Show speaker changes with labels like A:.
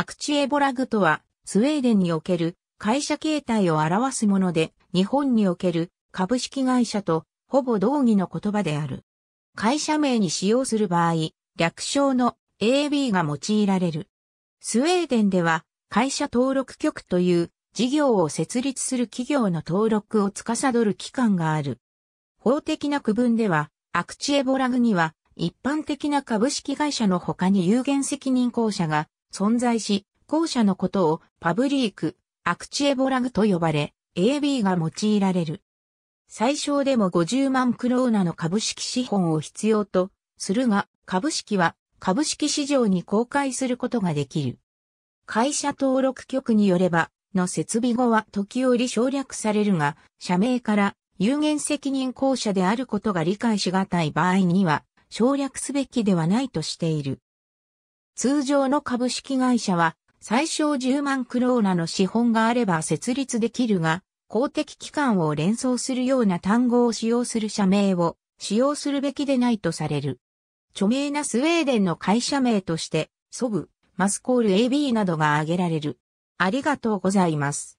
A: アクチエボラグとは、スウェーデンにおける会社形態を表すもので、日本における株式会社とほぼ同義の言葉である。会社名に使用する場合、略称の AB が用いられる。スウェーデンでは会社登録局という事業を設立する企業の登録を司る機関がある。法的な区分では、アクチエボラグには一般的な株式会社の他に有限責任公社が存在し、後者のことをパブリーク、アクチエボラグと呼ばれ、AB が用いられる。最小でも50万クローナの株式資本を必要とするが、株式は株式市場に公開することができる。会社登録局によれば、の設備後は時折省略されるが、社名から有限責任公社であることが理解しがたい場合には、省略すべきではないとしている。通常の株式会社は、最小10万クローナの資本があれば設立できるが、公的機関を連想するような単語を使用する社名を使用するべきでないとされる。著名なスウェーデンの会社名として、ソブ、マスコール AB などが挙げられる。ありがとうございます。